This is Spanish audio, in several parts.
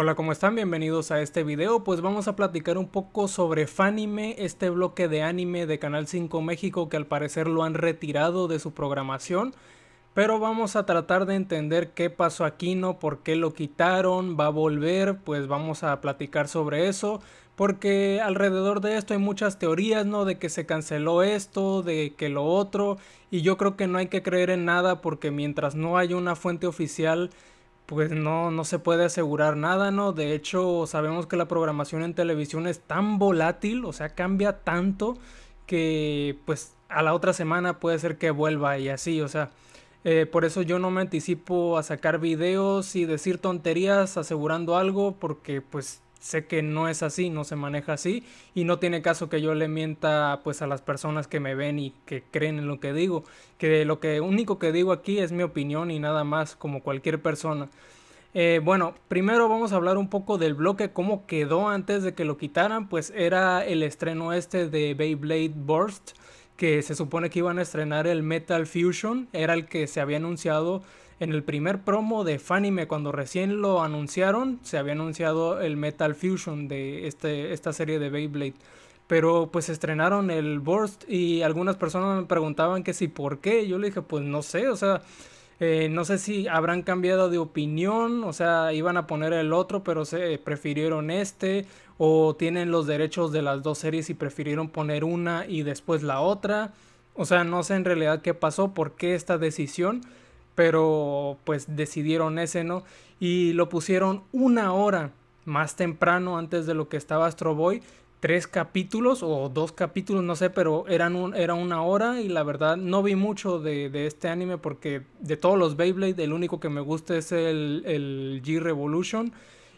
Hola, ¿cómo están? Bienvenidos a este video. Pues vamos a platicar un poco sobre Fanime, este bloque de anime de Canal 5 México que al parecer lo han retirado de su programación. Pero vamos a tratar de entender qué pasó aquí, no por qué lo quitaron, va a volver, pues vamos a platicar sobre eso. Porque alrededor de esto hay muchas teorías, ¿no? De que se canceló esto, de que lo otro. Y yo creo que no hay que creer en nada porque mientras no haya una fuente oficial pues no, no se puede asegurar nada, ¿no? De hecho, sabemos que la programación en televisión es tan volátil, o sea, cambia tanto que pues a la otra semana puede ser que vuelva y así, o sea, eh, por eso yo no me anticipo a sacar videos y decir tonterías asegurando algo porque pues sé que no es así, no se maneja así y no tiene caso que yo le mienta pues a las personas que me ven y que creen en lo que digo, que lo único que digo aquí es mi opinión y nada más como cualquier persona. Eh, bueno, primero vamos a hablar un poco del bloque, cómo quedó antes de que lo quitaran, pues era el estreno este de Beyblade Burst, que se supone que iban a estrenar el Metal Fusion, era el que se había anunciado en el primer promo de Fanime, cuando recién lo anunciaron, se había anunciado el Metal Fusion de este, esta serie de Beyblade. Pero pues estrenaron el Burst y algunas personas me preguntaban que si por qué. Yo le dije, pues no sé, o sea, eh, no sé si habrán cambiado de opinión, o sea, iban a poner el otro, pero se prefirieron este, o tienen los derechos de las dos series y prefirieron poner una y después la otra. O sea, no sé en realidad qué pasó, por qué esta decisión, pero pues decidieron ese, ¿no? Y lo pusieron una hora más temprano antes de lo que estaba Astro Boy. Tres capítulos o dos capítulos, no sé, pero eran un, era una hora y la verdad no vi mucho de, este anime porque de todos los Beyblade el único que me gusta es el, el G Revolution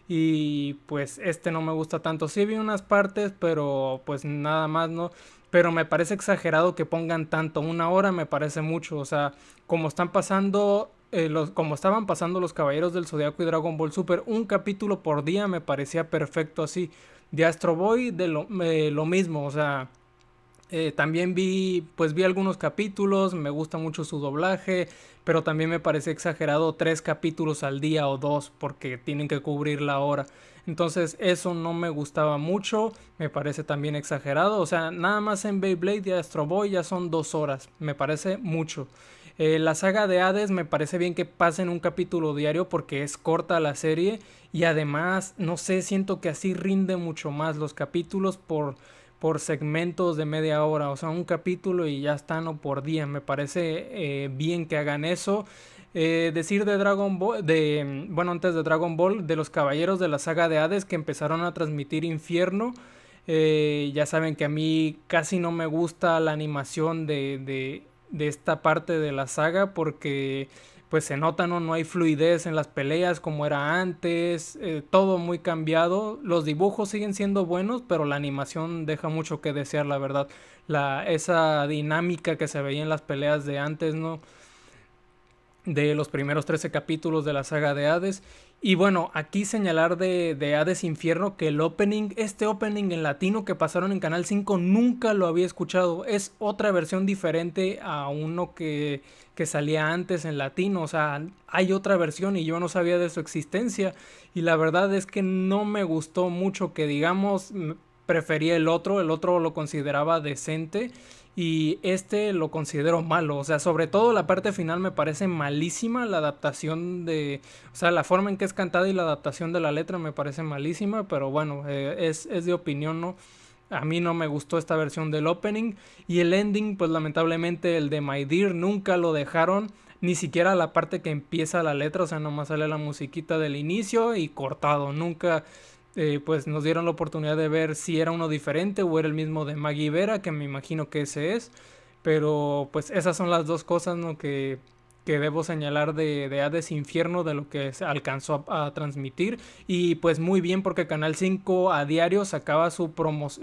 y pues este no me gusta tanto. Sí vi unas partes, pero pues nada más, ¿no? pero me parece exagerado que pongan tanto, una hora me parece mucho, o sea, como están pasando, eh, los, como estaban pasando los Caballeros del Zodiaco y Dragon Ball Super, un capítulo por día me parecía perfecto así, de Astro Boy de lo, mismo, o sea, eh, también vi, pues vi algunos capítulos, me gusta mucho su doblaje, pero también me parece exagerado tres capítulos al día o dos porque tienen que cubrir la hora. Entonces eso no me gustaba mucho, me parece también exagerado. O sea, nada más en Beyblade y Astro Boy ya son dos horas, me parece mucho. Eh, la saga de Hades me parece bien que pasen un capítulo diario porque es corta la serie y además, no sé, siento que así rinde mucho más los capítulos por, por segmentos de media hora, o sea, un capítulo y ya están o por día, me parece eh, bien que hagan eso. Eh, decir de Dragon Ball, de, mm, bueno, antes de Dragon Ball, de los caballeros de la saga de Hades que empezaron a transmitir infierno. Eh, ya saben que a mí casi no me gusta la animación de, de, esta parte de la saga porque pues se nota, ¿no? No hay fluidez en las peleas como era antes, eh, todo muy cambiado. Los dibujos siguen siendo buenos, pero la animación deja mucho que desear, la verdad. La, esa dinámica que se veía en las peleas de antes, ¿no? de los primeros 13 capítulos de la saga de Hades. Y bueno, aquí señalar de, Hades Infierno que el opening, este opening en latino que pasaron en Canal 5 nunca lo había escuchado. Es otra versión diferente a uno que, que salía antes en latino. O sea, hay otra versión y yo no sabía de su existencia. Y la verdad es que no me gustó mucho que digamos prefería el otro, el otro lo consideraba decente y este lo considero malo. O sea, sobre todo la parte final me parece malísima, la adaptación de, o sea, la forma en que es cantada y la adaptación de la letra me parece malísima, pero bueno, eh, es, es de opinión, ¿no? A mí no me gustó esta versión del opening y el ending, pues lamentablemente el de My Dear nunca lo dejaron ni siquiera la parte que empieza la letra, o sea, nomás sale la musiquita del inicio y cortado, nunca eh, pues nos dieron la oportunidad de ver si era uno diferente o era el mismo de Maggie Vera, que me imagino que ese es. Pero pues esas son las dos cosas que, que debo señalar de, de Hades Infierno, de lo que se alcanzó a, transmitir. Y pues muy bien porque Canal 5 a diario sacaba su,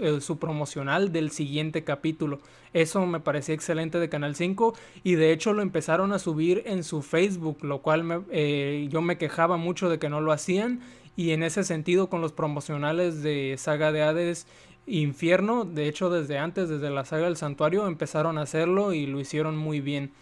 eh, su promocional del siguiente capítulo. Eso me parecía excelente de Canal 5 y de hecho lo empezaron a subir en su Facebook, lo cual eh, yo me quejaba mucho de que no lo hacían y en ese sentido, con los promocionales de Saga de Hades Infierno, de hecho desde antes, desde la saga del santuario, empezaron a hacerlo y lo hicieron muy bien.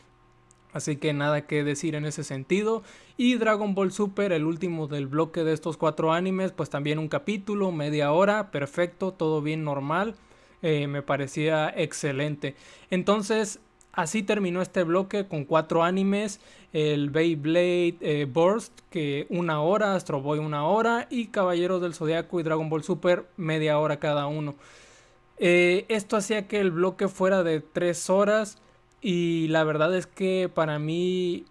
Así que nada que decir en ese sentido. Y Dragon Ball Super, el último del bloque de estos cuatro animes, pues también un capítulo, media hora, perfecto, todo bien normal. Eh, me parecía excelente. Entonces, Así terminó este bloque con cuatro animes, el Beyblade eh, Burst, que una hora, Astro Boy una hora, y Caballeros del Zodiaco y Dragon Ball Super media hora cada uno. Eh, esto hacía que el bloque fuera de tres horas y la verdad es que para mí,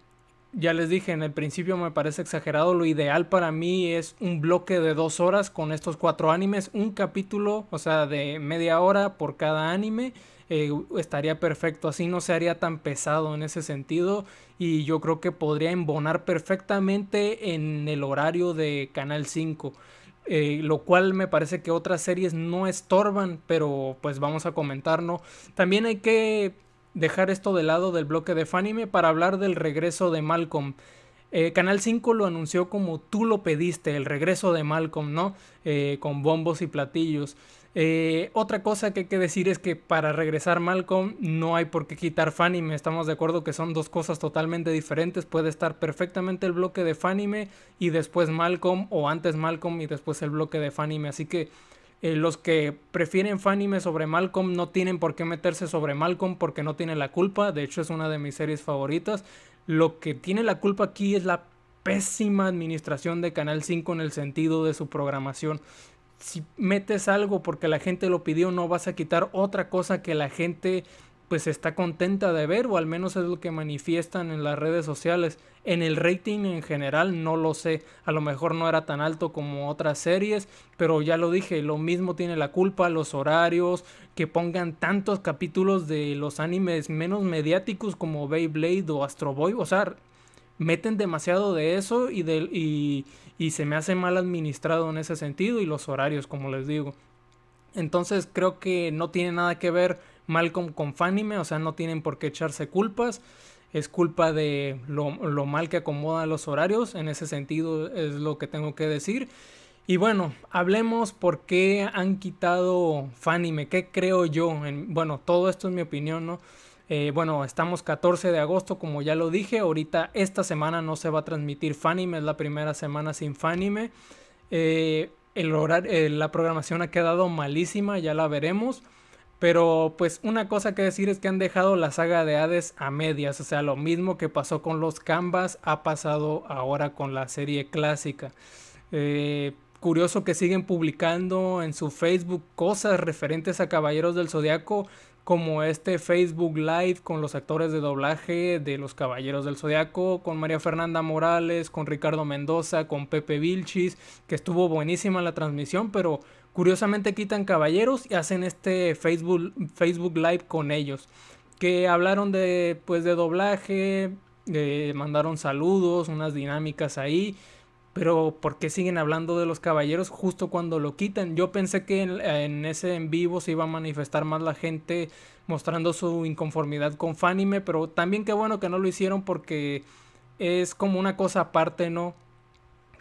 ya les dije en el principio me parece exagerado, lo ideal para mí es un bloque de dos horas con estos cuatro animes, un capítulo, o sea, de media hora por cada anime eh, estaría perfecto así, no se haría tan pesado en ese sentido y yo creo que podría embonar perfectamente en el horario de Canal 5. Eh, lo cual me parece que otras series no estorban, pero pues vamos a comentarlo También hay que dejar esto de lado del bloque de Fanime para hablar del regreso de Malcolm. Eh, Canal 5 lo anunció como tú lo pediste, el regreso de Malcolm, ¿no? con bombos y platillos. Eh, otra cosa que hay que decir es que para regresar Malcolm no hay por qué quitar Fanime. Estamos de acuerdo que son dos cosas totalmente diferentes. Puede estar perfectamente el bloque de Fanime y después Malcolm o antes Malcolm y después el bloque de Fanime. Así que eh, los que prefieren Fanime sobre Malcolm no tienen por qué meterse sobre Malcolm porque no tiene la culpa. De hecho es una de mis series favoritas. Lo que tiene la culpa aquí es la pésima administración de Canal 5 en el sentido de su programación si metes algo porque la gente lo pidió, no vas a quitar otra cosa que la gente pues está contenta de ver, o al menos es lo que manifiestan en las redes sociales. En el rating en general no lo sé, a lo mejor no era tan alto como otras series, pero ya lo dije, lo mismo tiene la culpa, los horarios, que pongan tantos capítulos de los animes menos mediáticos como Beyblade o Astro Boy, o sea, meten demasiado de eso y, del y, y se me hace mal administrado en ese sentido y los horarios, como les digo. Entonces creo que no tiene nada que ver mal con Fanime, o sea, no tienen por qué echarse culpas. Es culpa de lo, mal que acomodan los horarios, en ese sentido es lo que tengo que decir. Y bueno, hablemos por qué han quitado Fanime, qué creo yo. bueno, todo esto es mi opinión, ¿no? Eh, bueno, estamos 14 de agosto, como ya lo dije. Ahorita esta semana no se va a transmitir Fanime, es la primera semana sin Fanime. Eh, el eh, la programación ha quedado malísima, ya la veremos. Pero pues una cosa que decir es que han dejado la saga de Hades a medias, o sea, lo mismo que pasó con los Canvas ha pasado ahora con la serie clásica. curioso que siguen publicando en su Facebook cosas referentes a Caballeros del Zodiaco como este Facebook Live con los actores de doblaje de Los Caballeros del Zodiaco, con María Fernanda Morales, con Ricardo Mendoza, con Pepe Vilchis, que estuvo buenísima la transmisión, pero curiosamente quitan Caballeros y hacen este Facebook, Facebook Live con ellos, que hablaron de, pues, de doblaje, eh, mandaron saludos, unas dinámicas ahí pero ¿por qué siguen hablando de los caballeros justo cuando lo quitan? Yo pensé que en, ese en vivo se iba a manifestar más la gente mostrando su inconformidad con Fanime, pero también qué bueno que no lo hicieron porque es como una cosa aparte, ¿no?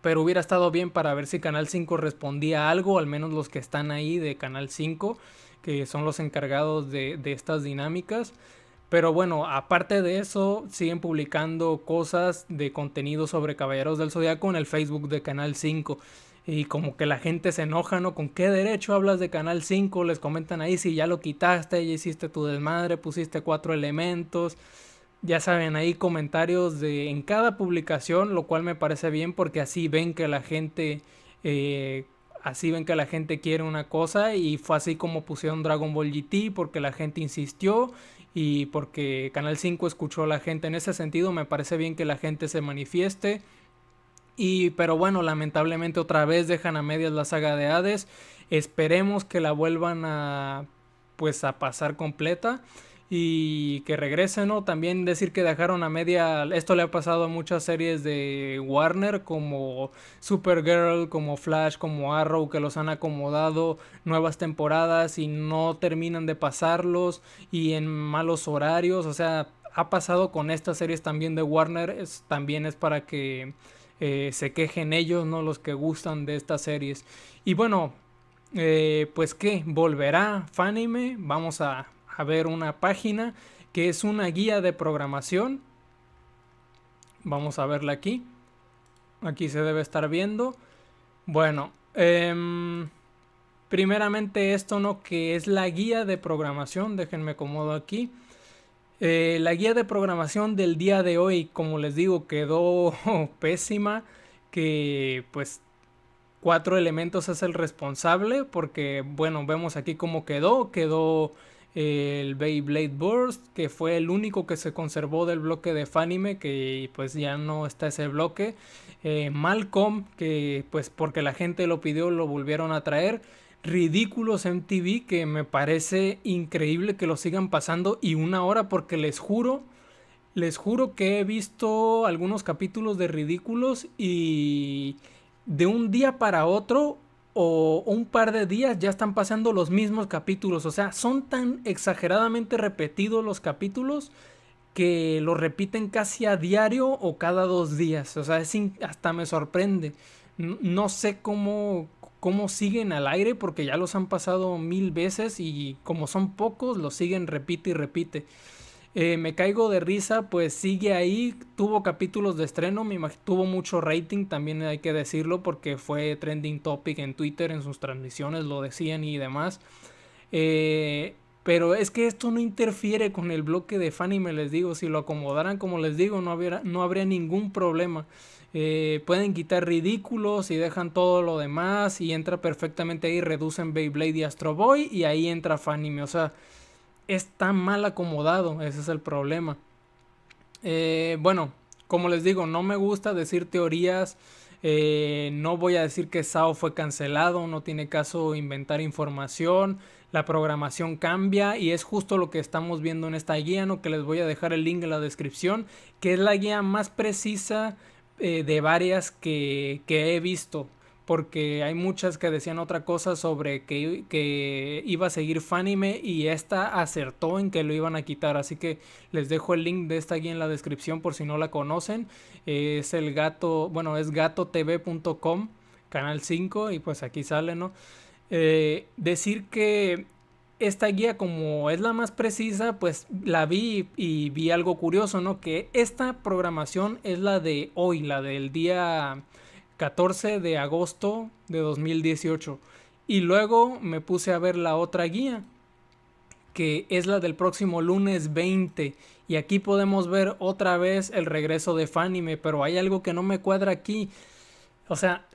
Pero hubiera estado bien para ver si Canal 5 respondía a algo, al menos los que están ahí de Canal 5, que son los encargados de, de estas dinámicas. Pero bueno, aparte de eso, siguen publicando cosas de contenido sobre Caballeros del Zodiaco en el Facebook de Canal 5. Y como que la gente se enoja, ¿no? ¿Con qué derecho hablas de Canal 5? Les comentan ahí si ya lo quitaste, ya hiciste tu desmadre, pusiste cuatro elementos. Ya saben, ahí comentarios de, en cada publicación, lo cual me parece bien porque así ven que la gente... Eh, así ven que la gente quiere una cosa y fue así como pusieron Dragon Ball GT porque la gente insistió y porque Canal 5 escuchó a la gente. En ese sentido me parece bien que la gente se manifieste. Y pero bueno, lamentablemente otra vez dejan a medias la saga de Hades. Esperemos que la vuelvan a pues a pasar completa y que regresen, ¿no? También decir que dejaron a media, esto le ha pasado a muchas series de Warner como Supergirl, como Flash, como Arrow, que los han acomodado nuevas temporadas y no terminan de pasarlos y en malos horarios, o sea, ha pasado con estas series también de Warner, también es para que eh, se quejen ellos, ¿no? Los que gustan de estas series. Y bueno, eh, pues qué, volverá Fanime, vamos a a ver una página que es una guía de programación. Vamos a verla aquí. Aquí se debe estar viendo. Bueno, em, primeramente esto no que es la guía de programación. Déjenme acomodo aquí. Eh, la guía de programación del día de hoy, como les digo, quedó pésima. Que pues cuatro elementos es el responsable. Porque bueno, vemos aquí cómo quedó. Quedó el Beyblade Burst, que fue el único que se conservó del bloque de Fanime, que pues ya no está ese bloque, eh, ...Malcom que pues porque la gente lo pidió lo volvieron a traer, Ridículos MTV, que me parece increíble que lo sigan pasando y una hora, porque les juro, les juro que he visto algunos capítulos de Ridículos y de un día para otro o un par de días ya están pasando los mismos capítulos. O sea, son tan exageradamente repetidos los capítulos que lo repiten casi a diario o cada dos días. O sea, es hasta me sorprende. No sé cómo, cómo siguen al aire porque ya los han pasado mil veces y como son pocos, los siguen repite y repite. Eh, me caigo de risa, pues sigue ahí, tuvo capítulos de estreno, me tuvo mucho rating, también hay que decirlo, porque fue trending topic en Twitter, en sus transmisiones lo decían y demás. Eh, pero es que esto no interfiere con el bloque de me les digo, si lo acomodaran como les digo, no, habría, ningún problema. Eh, pueden quitar ridículos y dejan todo lo demás y entra perfectamente ahí, reducen Beyblade y Astro Boy y ahí entra Fanime, o sea está mal acomodado, ese es el problema. Eh, bueno, como les digo, no me gusta decir teorías. Eh, no voy a decir que SAO fue cancelado, no tiene caso inventar información, la programación cambia y es justo lo que estamos viendo en esta guía, ¿no? que les voy a dejar el link en la descripción, que es la guía más precisa eh, de varias que he visto porque hay muchas que decían otra cosa sobre que, que, iba a seguir Fanime y esta acertó en que lo iban a quitar. Así que les dejo el link de esta guía en la descripción por si no la conocen. Es el gato, bueno, es gatotv.com, canal 5, y pues aquí sale, ¿no? Eh, decir que esta guía como es la más precisa, pues la vi y vi algo curioso, ¿no? Que esta programación es la de hoy, la del día... 14 de agosto de 2018. Y luego me puse a ver la otra guía, que es la del próximo lunes 20. Y aquí podemos ver otra vez el regreso de Fanime, pero hay algo que no me cuadra aquí. O sea,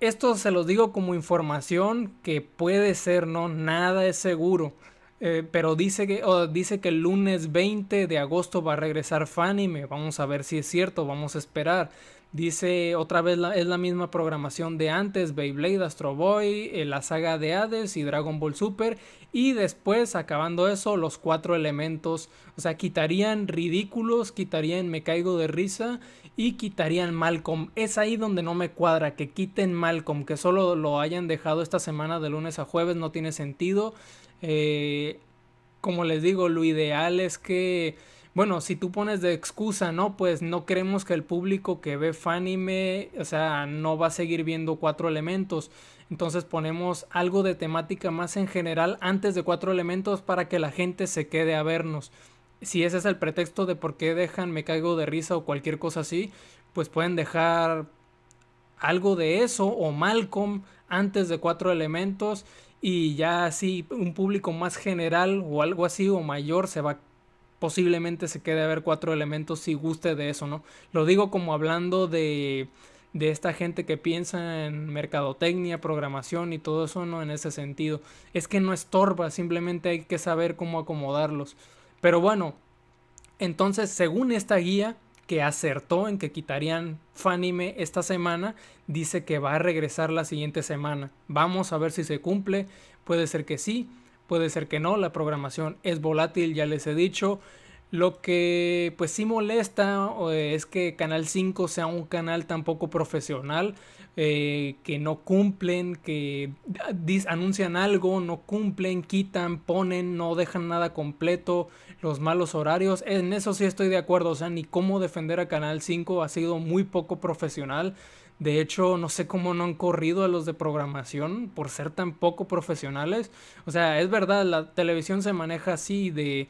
esto se los digo como información que puede ser, no, nada es seguro. Eh, pero dice que, dice que el lunes 20 de agosto va a regresar Fanime. Vamos a ver si es cierto, vamos a esperar. Dice otra vez es la misma programación de antes, Beyblade, Astro Boy, eh, la saga de Hades y Dragon Ball Super. Y después, acabando eso, los cuatro elementos. O sea, quitarían ridículos, quitarían me caigo de risa y quitarían Malcolm. Es ahí donde no me cuadra, que quiten Malcolm, que solo lo hayan dejado esta semana de lunes a jueves, no tiene sentido. Eh, como les digo, lo ideal es que bueno, si tú pones de excusa, ¿no? Pues no creemos que el público que ve fanime, o sea, no va a seguir viendo cuatro elementos. Entonces ponemos algo de temática más en general antes de cuatro elementos para que la gente se quede a vernos. Si ese es el pretexto de por qué dejan me caigo de risa o cualquier cosa así, pues pueden dejar algo de eso o Malcolm antes de cuatro elementos y ya así un público más general o algo así o mayor se va a posiblemente se quede a ver cuatro elementos si guste de eso, ¿no? Lo digo como hablando de, de esta gente que piensa en mercadotecnia, programación y todo eso, ¿no? En ese sentido. Es que no estorba, simplemente hay que saber cómo acomodarlos. Pero bueno, entonces, según esta guía que acertó en que quitarían Fanime esta semana, dice que va a regresar la siguiente semana. Vamos a ver si se cumple, puede ser que sí, puede ser que no, la programación es volátil, ya les he dicho. Lo que pues sí molesta eh, es que Canal 5 sea un canal tan poco profesional, eh, que no cumplen, que anuncian algo, no cumplen, quitan, ponen, no dejan nada completo, los malos horarios, en eso sí estoy de acuerdo, o sea, ni cómo defender a Canal 5 ha sido muy poco profesional. De hecho, no sé cómo no han corrido a los de programación por ser tan poco profesionales. O sea, es verdad, la televisión se maneja así de,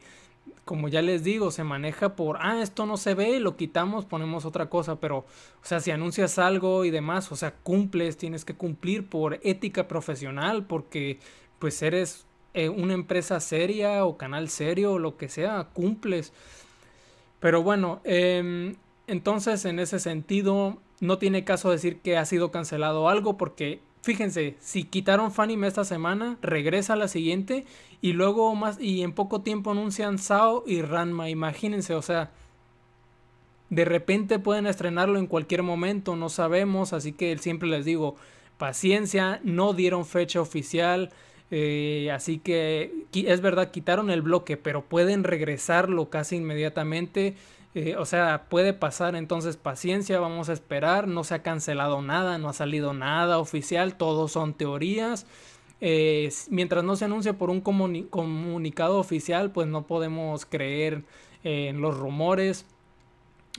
como ya les digo, se maneja por, ah, esto no se ve, lo quitamos, ponemos otra cosa, pero, o sea, si anuncias algo y demás, o sea, cumples, tienes que cumplir por ética profesional, porque pues eres eh, una empresa seria o canal serio o lo que sea, cumples. Pero bueno, eh, entonces, en ese sentido, no tiene caso decir que ha sido cancelado algo porque fíjense, si quitaron Fanny esta semana, regresa la siguiente y luego más y en poco tiempo anuncian Sao y Ranma, imagínense, o sea, de repente pueden estrenarlo en cualquier momento, no sabemos, así que siempre les digo, paciencia, no dieron fecha oficial. Eh, así que es verdad, quitaron el bloque, pero pueden regresarlo casi inmediatamente. Eh, o sea, puede pasar entonces paciencia, vamos a esperar, no se ha cancelado nada, no ha salido nada oficial, todos son teorías. Eh, mientras no se anuncie por un comunicado oficial, pues no podemos creer eh, en los rumores.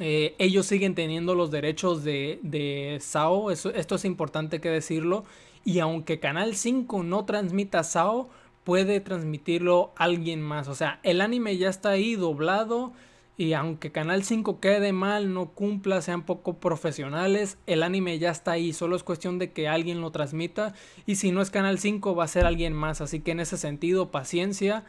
ellos siguen teniendo los derechos de, de SAO, esto es importante que decirlo. Y aunque Canal 5 no transmita SAO, puede transmitirlo alguien más. O sea, el anime ya está ahí doblado y aunque Canal 5 quede mal, no cumpla, sean poco profesionales, el anime ya está ahí, solo es cuestión de que alguien lo transmita y si no es Canal 5 va a ser alguien más, así que en ese sentido paciencia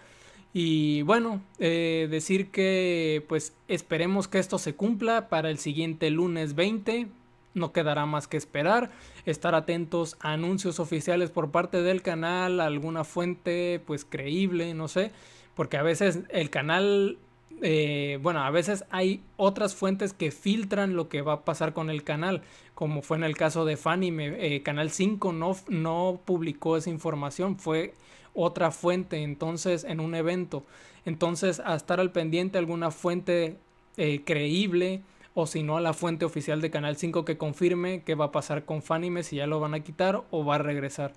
y bueno, eh, decir que pues esperemos que esto se cumpla para el siguiente lunes 20, no quedará más que esperar, estar atentos a anuncios oficiales por parte del canal, alguna fuente pues creíble, no sé, porque a veces el canal eh, bueno, a veces hay otras fuentes que filtran lo que va a pasar con el canal, como fue en el caso de Fanime, eh, Canal 5 no, no publicó esa información, fue otra fuente, entonces en un evento. Entonces, a estar al pendiente alguna fuente eh, creíble o si no a la fuente oficial de Canal 5 que confirme qué va a pasar con Fanime, si ya lo van a quitar o va a regresar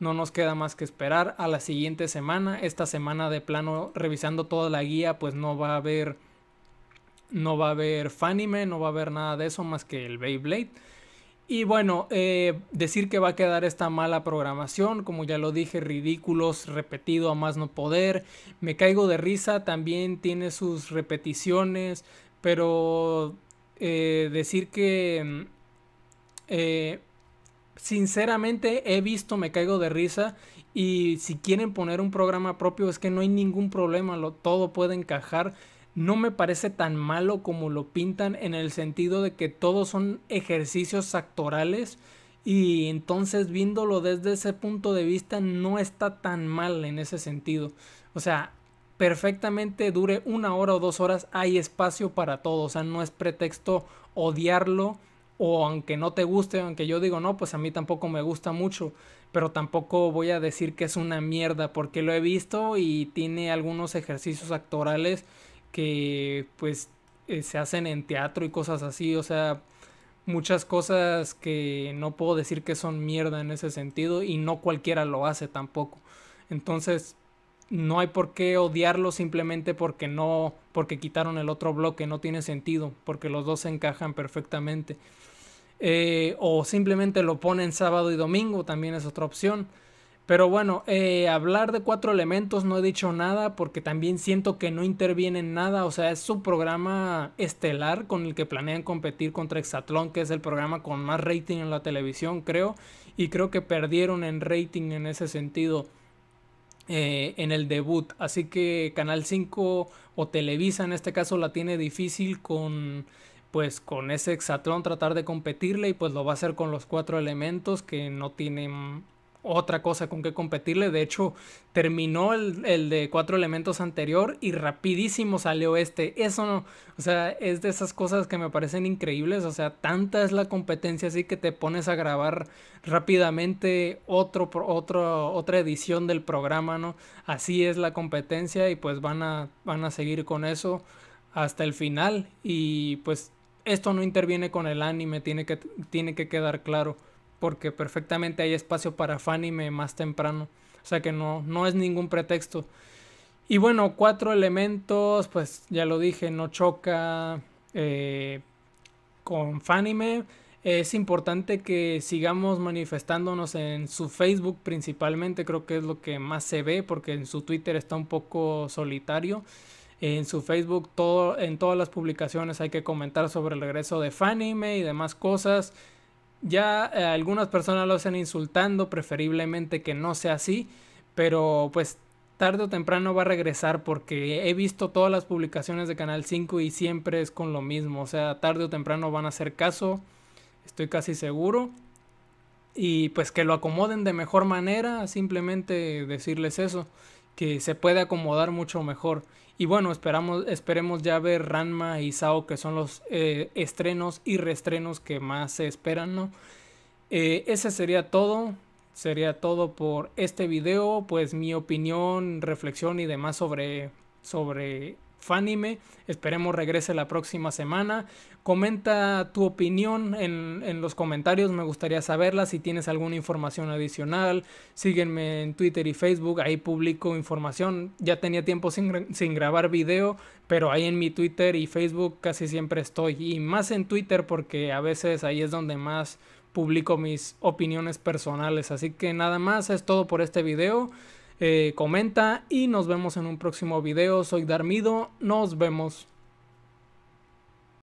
no nos queda más que esperar a la siguiente semana. Esta semana de plano revisando toda la guía, pues no va a haber no va a haber fanime, no va a haber nada de eso más que el Beyblade. Y bueno, eh, decir que va a quedar esta mala programación, como ya lo dije, ridículos, repetido a más no poder. Me caigo de risa, también tiene sus repeticiones, pero eh, decir que mm, eh, sinceramente he visto, me caigo de risa. Y si quieren poner un programa propio, es que no hay ningún problema, lo, todo puede encajar. No me parece tan malo como lo pintan en el sentido de que todos son ejercicios actorales. Y entonces viéndolo desde ese punto de vista no está tan mal en ese sentido. O sea, perfectamente dure una hora o dos horas, hay espacio para todo. O sea, no es pretexto odiarlo o aunque no te guste, aunque yo digo no, pues a mí tampoco me gusta mucho, pero tampoco voy a decir que es una mierda porque lo he visto y tiene algunos ejercicios actorales que pues eh, se hacen en teatro y cosas así, o sea, muchas cosas que no puedo decir que son mierda en ese sentido y no cualquiera lo hace tampoco. Entonces, no hay por qué odiarlo simplemente porque no, porque quitaron el otro bloque, no tiene sentido, porque los dos se encajan perfectamente. Eh, o simplemente lo ponen sábado y domingo, también es otra opción. Pero bueno, eh, hablar de cuatro elementos no he dicho nada porque también siento que no interviene en nada. O sea, es su programa estelar con el que planean competir contra Exatlón, que es el programa con más rating en la televisión, creo. Y creo que perdieron en rating en ese sentido. Eh, en el debut. Así que Canal 5 o Televisa en este caso la tiene difícil con pues con ese hexatlón tratar de competirle y pues lo va a hacer con los cuatro elementos que no tienen otra cosa con que competirle. De hecho, terminó el, de cuatro elementos anterior y rapidísimo salió este. Eso no, o sea, es de esas cosas que me parecen increíbles. O sea, tanta es la competencia así que te pones a grabar rápidamente otro, otro, otra edición del programa, ¿no? Así es la competencia y pues van a, van a seguir con eso hasta el final y pues esto no interviene con el anime, tiene que, tiene que quedar claro porque perfectamente hay espacio para fanime más temprano. O sea que no, no es ningún pretexto. Y bueno, cuatro elementos, pues ya lo dije, no choca eh, con fanime. Es importante que sigamos manifestándonos en su Facebook principalmente, creo que es lo que más se ve, porque en su Twitter está un poco solitario. En su Facebook, todo, en todas las publicaciones hay que comentar sobre el regreso de Fanime y demás cosas. Ya eh, algunas personas lo hacen insultando, preferiblemente que no sea así, pero pues tarde o temprano va a regresar porque he visto todas las publicaciones de Canal 5 y siempre es con lo mismo, o sea, tarde o temprano van a hacer caso, estoy casi seguro. Y pues que lo acomoden de mejor manera, simplemente decirles eso, que se puede acomodar mucho mejor. Y bueno, esperamos, esperemos ya ver Ranma y Sao, que son los eh, estrenos y reestrenos que más se esperan, ¿no? Eh, ese sería todo. Sería todo por este video. Pues mi opinión, reflexión y demás sobre, sobre Fanime. Esperemos regrese la próxima semana. Comenta tu opinión en, los comentarios, me gustaría saberla. Si tienes alguna información adicional, sígueme en Twitter y Facebook, ahí publico información. Ya tenía tiempo sin, sin grabar video, pero ahí en mi Twitter y Facebook casi siempre estoy. Y más en Twitter porque a veces ahí es donde más publico mis opiniones personales. Así que nada más, es todo por este video. Eh, comenta y nos vemos en un próximo video. Soy Darmido, nos vemos.